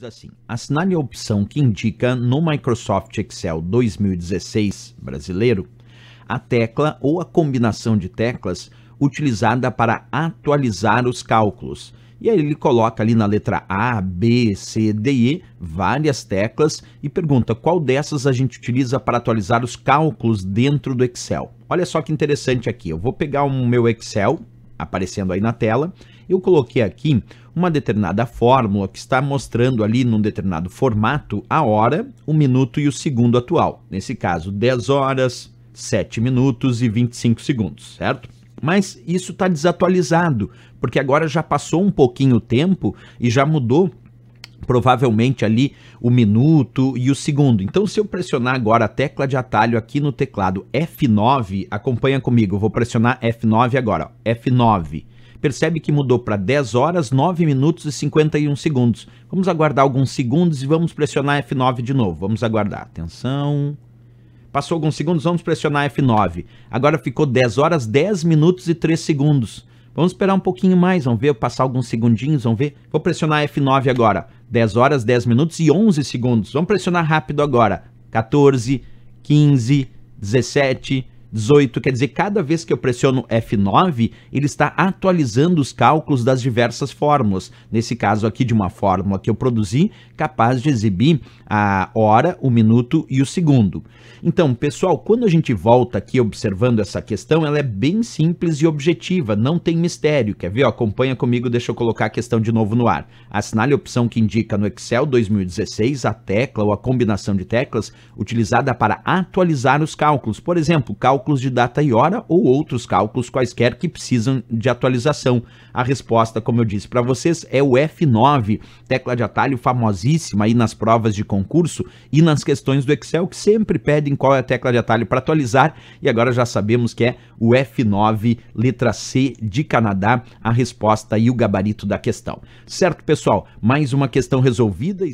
Diz assim: assinale a opção que indica no Microsoft Excel 2016 brasileiro a tecla ou a combinação de teclas utilizada para atualizar os cálculos. E aí ele coloca ali na letra A, B, C, D, E várias teclas e pergunta qual dessas a gente utiliza para atualizar os cálculos dentro do Excel. Olha só que interessante aqui, eu vou pegar o meu Excel aparecendo aí na tela, eu coloquei aqui uma determinada fórmula que está mostrando ali num determinado formato a hora, o minuto e o segundo atual. Nesse caso, 10 horas, 7 minutos e 25 segundos, certo? Mas isso está desatualizado, porque agora já passou um pouquinho o tempo e já mudou provavelmente ali o minuto e o segundo. Então se eu pressionar agora a tecla de atalho aqui no teclado F9, acompanha comigo, vou pressionar F9 agora, ó, F9. Percebe que mudou para 10 horas, 9 minutos e 51 segundos. Vamos aguardar alguns segundos e vamos pressionar F9 de novo. Vamos aguardar. Atenção. Passou alguns segundos, vamos pressionar F9. Agora ficou 10 horas, 10 minutos e 3 segundos. Vamos esperar um pouquinho mais, vamos ver, passar alguns segundinhos, vamos ver. Vou pressionar F9 agora. 10 horas, 10 minutos e 11 segundos. Vamos pressionar rápido agora. 14, 15, 17, 18 quer dizer cada vez que eu pressiono F9, ele está atualizando os cálculos das diversas fórmulas. Nesse caso aqui de uma fórmula que eu produzi, capaz de exibir a hora, o minuto e o segundo. Então, pessoal, quando a gente volta aqui observando essa questão, ela é bem simples e objetiva, não tem mistério. Quer ver? acompanha comigo, deixa eu colocar a questão de novo no ar. Assinale a opção que indica no Excel 2016 a tecla ou a combinação de teclas utilizada para atualizar os cálculos. Por exemplo, cálculo cálculos de data e hora ou outros cálculos quaisquer que precisam de atualização. A resposta, como eu disse para vocês, é o F9, tecla de atalho famosíssima aí nas provas de concurso e nas questões do Excel que sempre pedem qual é a tecla de atalho para atualizar e agora já sabemos que é o F9, letra C de Canadá, a resposta e o gabarito da questão. Certo, pessoal? Mais uma questão resolvida.